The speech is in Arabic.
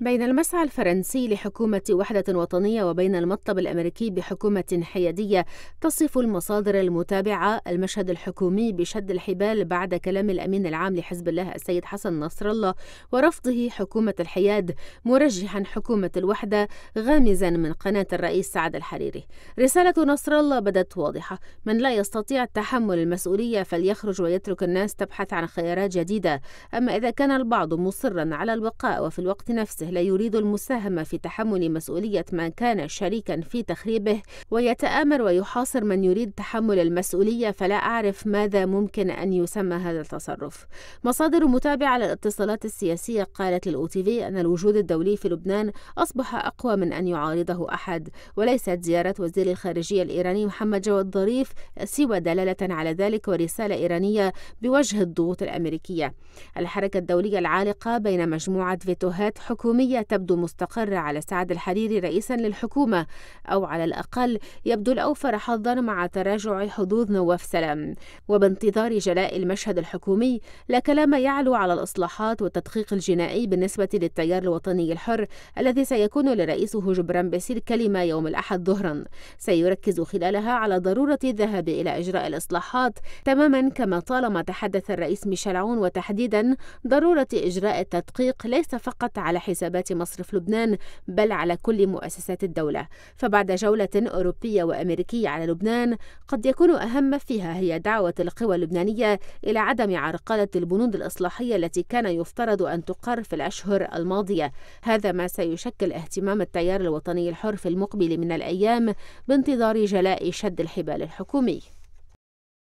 بين المسعى الفرنسي لحكومة وحدة وطنية وبين المطلب الأمريكي بحكومة حيادية تصف المصادر المتابعة المشهد الحكومي بشد الحبال بعد كلام الأمين العام لحزب الله السيد حسن نصر الله ورفضه حكومة الحياد مرجحا حكومة الوحدة غامزا من قناة الرئيس سعد الحريري رسالة نصر الله بدت واضحة من لا يستطيع تحمل المسؤولية فليخرج ويترك الناس تبحث عن خيارات جديدة أما إذا كان البعض مصرا على البقاء وفي الوقت نفسه لا يريد المساهمة في تحمل مسؤولية من كان شريكا في تخريبه ويتآمر ويحاصر من يريد تحمل المسؤولية فلا أعرف ماذا ممكن أن يسمى هذا التصرف مصادر متابعة للاتصالات السياسية قالت في أن الوجود الدولي في لبنان أصبح أقوى من أن يعارضه أحد وليست زيارة وزير الخارجية الإيراني محمد جواد ظريف سوى دلالة على ذلك ورسالة إيرانية بوجه الضغوط الأمريكية الحركة الدولية العالقة بين مجموعة فيتوهات حكومية الحكومية تبدو مستقرة على سعد الحريري رئيسا للحكومة أو على الأقل يبدو الأوفر حظا مع تراجع حظوظ نواف سلام وبانتظار جلاء المشهد الحكومي لا كلام يعلو على الإصلاحات والتدقيق الجنائي بالنسبة للتيار الوطني الحر الذي سيكون لرئيسه جبران باسيل كلمة يوم الأحد ظهرا سيركز خلالها على ضرورة الذهاب إلى إجراء الإصلاحات تماما كما طالما تحدث الرئيس ميشيل عون وتحديدا ضرورة إجراء التدقيق ليس فقط على حساب حسابات مصرف لبنان بل على كل مؤسسات الدولة فبعد جولة أوروبية وأمريكية على لبنان قد يكون أهم فيها هي دعوة القوى اللبنانية إلى عدم عرقلة البنود الإصلاحية التي كان يفترض أن تقر في الأشهر الماضية هذا ما سيشكل اهتمام التيار الوطني الحر في المقبل من الأيام بانتظار جلاء شد الحبال الحكومي